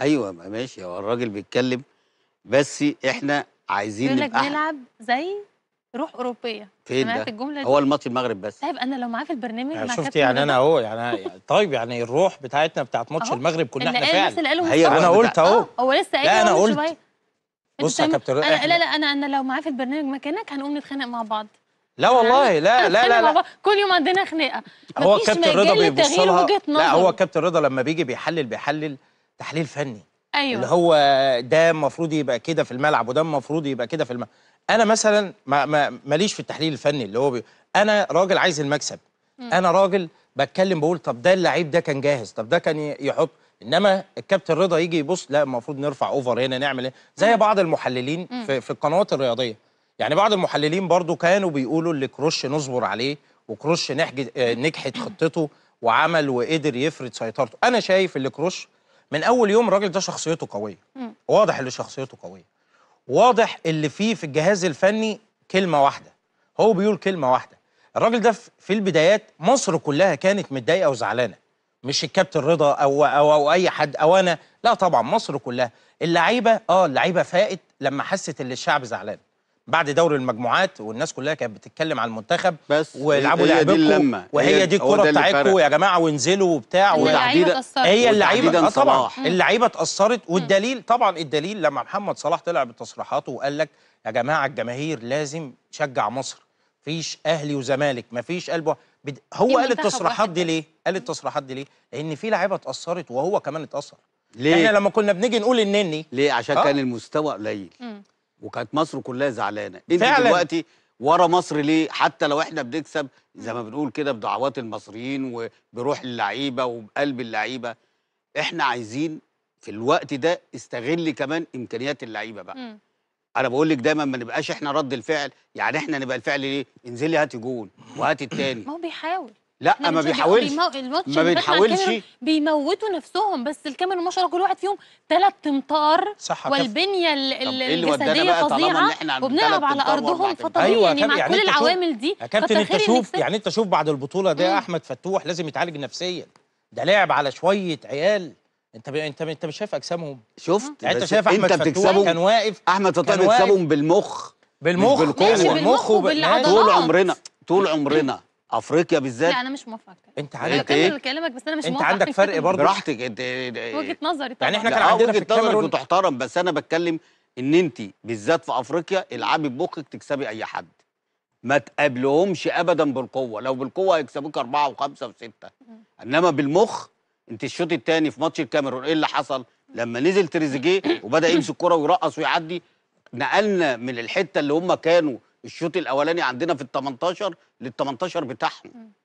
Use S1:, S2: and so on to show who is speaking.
S1: ايوه ما ماشي هو الراجل بيتكلم بس احنا عايزين نبقى لك نلعب
S2: زي روح اوروبيه فين ده؟ الجمله دي. هو الماتش المغرب بس طيب انا لو معاه في البرنامج يعني شفت يعني انا اهو يعني طيب يعني الروح بتاعتنا بتاعت ماتش المغرب كنا احنا فعلا هي انا قلت اهو هو لسه قايل انا قلت بص يا كابتن لا لا انا انا لو معاه في البرنامج مكانك هنقوم نتخانق مع بعض لا والله لا لا لا, لا. كل يوم عندنا خناقه هو كابتن رضا بيبص لها لا هو كابتن رضا لما بيجي بيحلل بيحلل تحليل فني ايوه اللي هو ده المفروض يبقى كده في الملعب وده المفروض يبقى كده في الملعب انا مثلا ما ما ماليش في التحليل الفني اللي هو بي... انا راجل عايز المكسب م. انا راجل بتكلم بقول طب ده اللعيب ده كان جاهز طب ده كان يحط انما الكابتن رضا يجي يبص لا المفروض نرفع اوفر هنا نعمل ايه زي بعض المحللين في, في القنوات الرياضيه يعني بعض المحللين برضو كانوا بيقولوا اللي كروش نصبر عليه وكروش آه، نجحت خطته وعمل وقدر يفرض سيطرته انا شايف اللي كروش من اول يوم الراجل ده شخصيته قويه مم. واضح اللي شخصيته قويه واضح اللي فيه في الجهاز الفني كلمه واحده هو بيقول كلمه واحده الراجل ده في البدايات مصر كلها كانت متضايقه وزعلانه مش الكابتن رضا أو, او او اي حد او انا لا طبعا مصر كلها اللعيبه اه اللعيبه فائت لما حست ان الشعب زعلان بعد دوري المجموعات والناس كلها كانت بتتكلم على المنتخب بس والعبوا لعبكم وهي دي الكوره بتاعتكم يا جماعه وانزلوا وبتاع وتحديدا هي اللعيبه آه طبعا اللعيبه اتاثرت والدليل طبعا الدليل لما محمد صلاح طلع بتصريحاته وقال لك يا جماعه الجماهير لازم تشجع مصر مفيش اهلي وزمالك مفيش قلب هو قال التصريحات دي ليه؟ قال التصريحات دي ليه؟ لان في لعيبه اتاثرت
S1: وهو كمان اتاثر ليه؟ احنا لما كنا
S2: بنيجي نقول النني ليه؟ عشان آه؟ كان
S1: المستوى قليل وكانت مصر كلها زعلانه انت فعلا. دلوقتي ورا مصر ليه حتى لو احنا بنكسب زي ما بنقول كده بدعوات المصريين وبروح اللعيبه وبقلب اللعيبه احنا عايزين في الوقت ده استغل كمان امكانيات اللعيبه بقى م. انا بقول لك دايما ما نبقاش احنا رد الفعل يعني احنا نبقى الفعل ليه انزلي هاتي جون وهاتي التاني ما هو بيحاول لا ما بيحاولش ما بيحاولش
S2: بيموتوا نفسهم بس الكاميرا ما شاء الله كل واحد فيهم ثلاث امتار صح والبنيه إيه الجسديه فظيعه وبنلعب على ارضهم فطبيعي أيوة يعني مع يعني كل العوامل دي يا كابتن انت شوف يعني انت شوف بعد البطوله ده مم. احمد فتوح لازم يتعالج نفسيا ده لعب على شويه عيال انت ب... انت انت مش شايف اجسامهم
S1: شفت يعني انت شايف احمد فتوح بتكسبهم كان واقف احمد فتوح بتكسبهم بالمخ بالمخ بالقوه بالمخ وبالعضلات طول عمرنا طول عمرنا افريقيا بالذات لا انا مش موافقه انت عندك ايه كلامك بس انا مش انت عندك فرق برضه براحتك انت وجهه نظري طبعا يعني احنا كان عندنا وجهه الكاميرون بتحترم بس انا بتكلم ان انت بالذات في افريقيا العبي بمخك تكسبي اي حد ما تقابلهمش ابدا بالقوه لو بالقوه هيكسبوك اربعه وخمسه وسته انما بالمخ انت الشوط الثاني في ماتش الكاميرون ايه اللي حصل لما نزل تريزيجيه وبدا يمسك الكوره ويرقص ويعدي نقلنا من الحته اللي هم كانوا الشوط الاولاني عندنا في ال 18 لل 18 بتاعهم